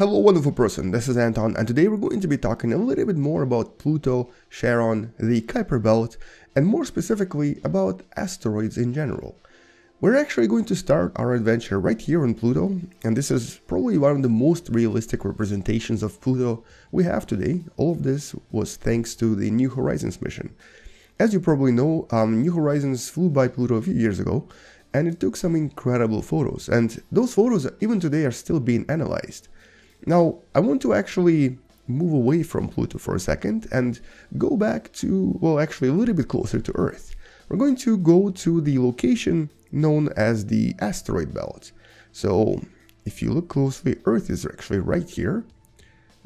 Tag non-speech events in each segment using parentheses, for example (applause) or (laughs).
Hello wonderful person, this is Anton and today we're going to be talking a little bit more about Pluto, Charon, the Kuiper Belt, and more specifically about asteroids in general. We're actually going to start our adventure right here on Pluto, and this is probably one of the most realistic representations of Pluto we have today. All of this was thanks to the New Horizons mission. As you probably know, um, New Horizons flew by Pluto a few years ago, and it took some incredible photos, and those photos even today are still being analyzed. Now, I want to actually move away from Pluto for a second and go back to, well, actually a little bit closer to Earth. We're going to go to the location known as the asteroid belt. So, if you look closely, Earth is actually right here.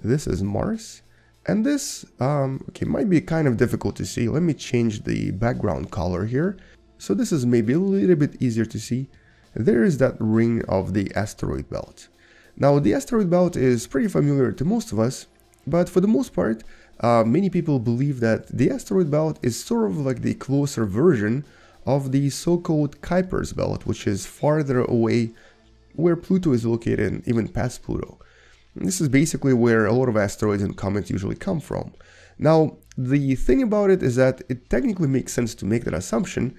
This is Mars. And this, um, okay, might be kind of difficult to see. Let me change the background color here. So this is maybe a little bit easier to see. There is that ring of the asteroid belt. Now the asteroid belt is pretty familiar to most of us, but for the most part, uh, many people believe that the asteroid belt is sort of like the closer version of the so-called Kuiper's belt, which is farther away where Pluto is located even past Pluto. And this is basically where a lot of asteroids and comets usually come from. Now, the thing about it is that it technically makes sense to make that assumption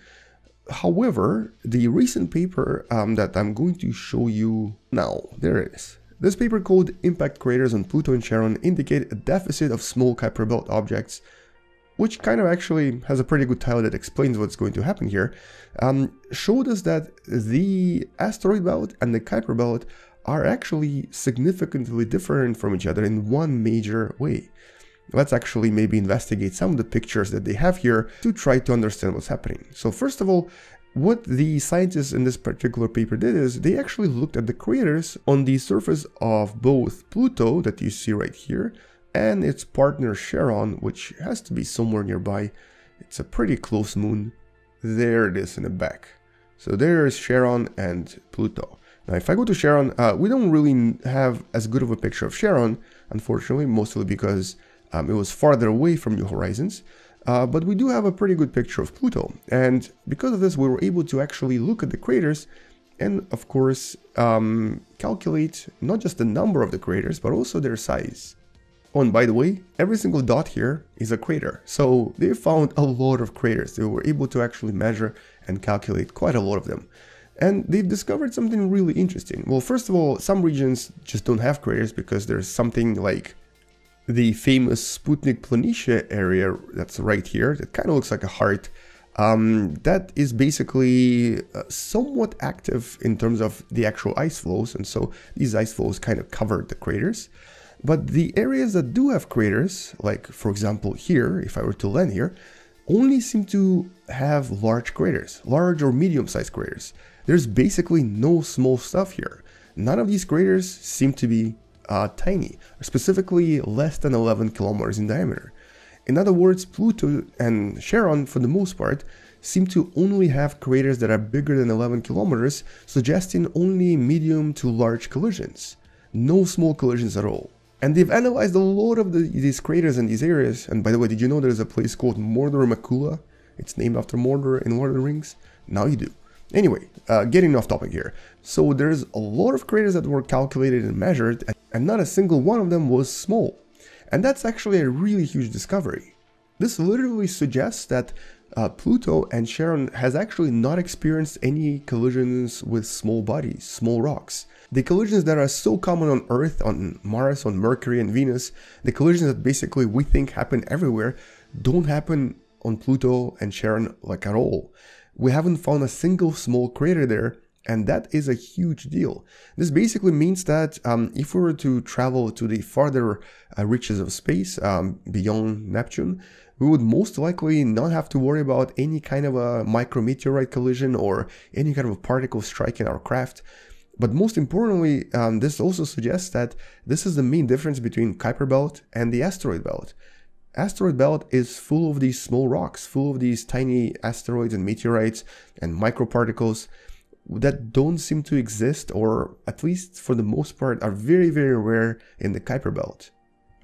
However, the recent paper um, that I'm going to show you now, there it is. This paper called Impact Craters on Pluto and Charon indicate a deficit of small Kuiper Belt objects, which kind of actually has a pretty good title that explains what's going to happen here, um, showed us that the asteroid belt and the Kuiper Belt are actually significantly different from each other in one major way. Let's actually maybe investigate some of the pictures that they have here to try to understand what's happening. So first of all, what the scientists in this particular paper did is they actually looked at the craters on the surface of both Pluto that you see right here and its partner Charon, which has to be somewhere nearby. It's a pretty close moon. There it is in the back. So there is Charon and Pluto. Now, if I go to Charon, uh, we don't really have as good of a picture of Charon, unfortunately, mostly because um, it was farther away from New Horizons, uh, but we do have a pretty good picture of Pluto. And because of this, we were able to actually look at the craters and, of course, um, calculate not just the number of the craters, but also their size. Oh, and by the way, every single dot here is a crater. So they found a lot of craters. They were able to actually measure and calculate quite a lot of them. And they've discovered something really interesting. Well, first of all, some regions just don't have craters because there's something like the famous Sputnik Planitia area that's right here, that kind of looks like a heart, um, that is basically uh, somewhat active in terms of the actual ice flows, and so these ice flows kind of covered the craters. But the areas that do have craters, like for example here, if I were to land here, only seem to have large craters, large or medium-sized craters. There's basically no small stuff here. None of these craters seem to be uh, tiny, specifically less than 11 kilometers in diameter. In other words, Pluto and Charon, for the most part, seem to only have craters that are bigger than 11 kilometers, suggesting only medium to large collisions. No small collisions at all. And they've analyzed a lot of the, these craters in these areas, and by the way, did you know there's a place called Mordor Makula? It's named after Mordor in Lord of the Rings? Now you do. Anyway, uh, getting off topic here. So there's a lot of craters that were calculated and measured, and not a single one of them was small. And that's actually a really huge discovery. This literally suggests that uh, Pluto and Charon has actually not experienced any collisions with small bodies, small rocks. The collisions that are so common on Earth, on Mars, on Mercury and Venus, the collisions that basically we think happen everywhere, don't happen on Pluto and Charon like at all. We haven't found a single small crater there, and that is a huge deal. This basically means that um, if we were to travel to the farther uh, reaches of space um, beyond Neptune, we would most likely not have to worry about any kind of a micrometeorite collision or any kind of particle striking our craft. But most importantly, um, this also suggests that this is the main difference between Kuiper Belt and the asteroid belt. Asteroid belt is full of these small rocks, full of these tiny asteroids and meteorites and microparticles. particles that don't seem to exist or at least for the most part are very very rare in the Kuiper belt.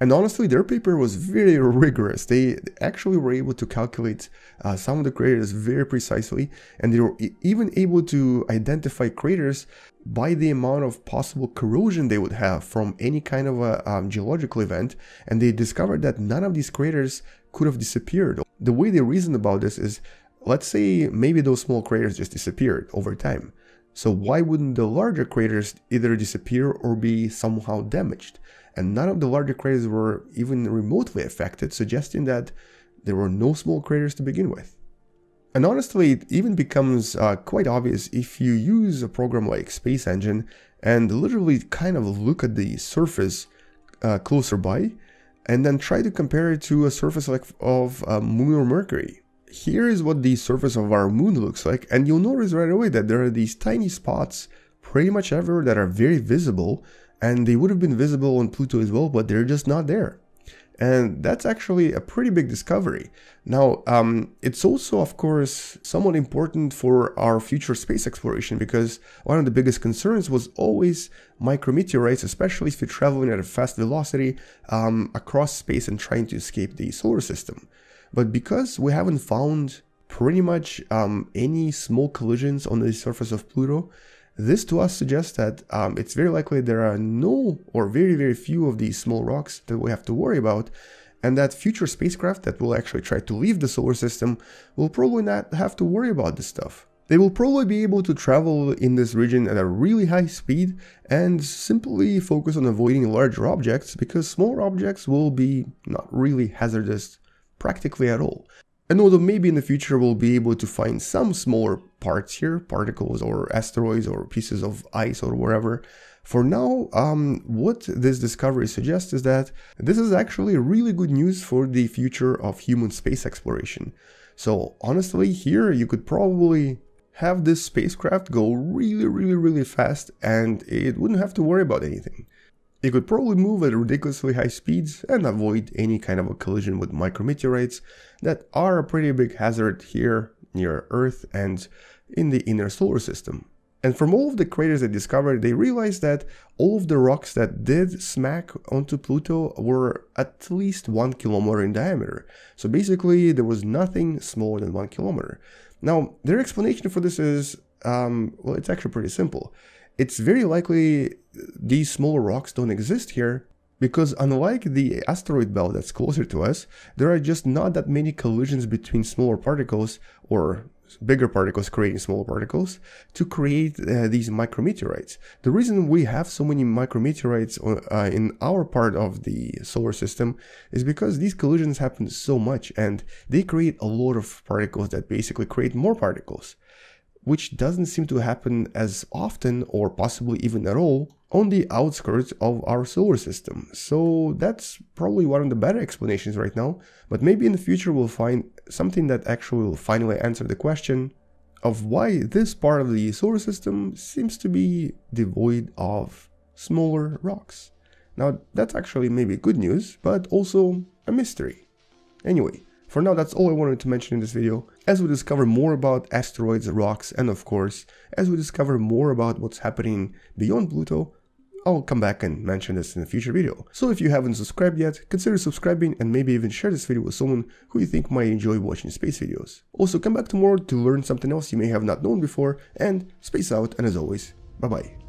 And honestly, their paper was very (laughs) rigorous. They actually were able to calculate uh, some of the craters very precisely, and they were even able to identify craters by the amount of possible corrosion they would have from any kind of a um, geological event. And they discovered that none of these craters could have disappeared. The way they reasoned about this is Let's say maybe those small craters just disappeared over time. So why wouldn't the larger craters either disappear or be somehow damaged? And none of the larger craters were even remotely affected, suggesting that there were no small craters to begin with. And honestly, it even becomes uh, quite obvious if you use a program like Space Engine and literally kind of look at the surface uh, closer by and then try to compare it to a surface like of uh, Moon or Mercury here is what the surface of our moon looks like and you'll notice right away that there are these tiny spots pretty much ever that are very visible and they would have been visible on Pluto as well but they're just not there. And that's actually a pretty big discovery. Now, um, it's also, of course, somewhat important for our future space exploration because one of the biggest concerns was always micrometeorites, especially if you're traveling at a fast velocity um, across space and trying to escape the solar system. But because we haven't found pretty much um, any small collisions on the surface of Pluto, this to us suggests that um, it's very likely there are no or very, very few of these small rocks that we have to worry about, and that future spacecraft that will actually try to leave the solar system will probably not have to worry about this stuff. They will probably be able to travel in this region at a really high speed and simply focus on avoiding larger objects because smaller objects will be not really hazardous practically at all. And although maybe in the future we'll be able to find some smaller parts here, particles or asteroids or pieces of ice or whatever, for now, um, what this discovery suggests is that this is actually really good news for the future of human space exploration. So honestly, here you could probably have this spacecraft go really, really, really fast and it wouldn't have to worry about anything. It could probably move at ridiculously high speeds and avoid any kind of a collision with micrometeorites that are a pretty big hazard here near Earth and in the inner solar system. And from all of the craters they discovered, they realized that all of the rocks that did smack onto Pluto were at least one kilometer in diameter. So basically, there was nothing smaller than one kilometer. Now, their explanation for this is, um, well, it's actually pretty simple it's very likely these smaller rocks don't exist here, because unlike the asteroid belt that's closer to us, there are just not that many collisions between smaller particles or bigger particles creating smaller particles to create uh, these micrometeorites. The reason we have so many micrometeorites uh, uh in our part of the solar system is because these collisions happen so much and they create a lot of particles that basically create more particles which doesn't seem to happen as often or possibly even at all on the outskirts of our solar system. So that's probably one of the better explanations right now, but maybe in the future we'll find something that actually will finally answer the question of why this part of the solar system seems to be devoid of smaller rocks. Now that's actually maybe good news, but also a mystery. Anyway, for now, that's all I wanted to mention in this video. As we discover more about asteroids, rocks, and of course, as we discover more about what's happening beyond Pluto, I'll come back and mention this in a future video. So if you haven't subscribed yet, consider subscribing and maybe even share this video with someone who you think might enjoy watching space videos. Also come back tomorrow to learn something else you may have not known before and space out and as always, bye bye.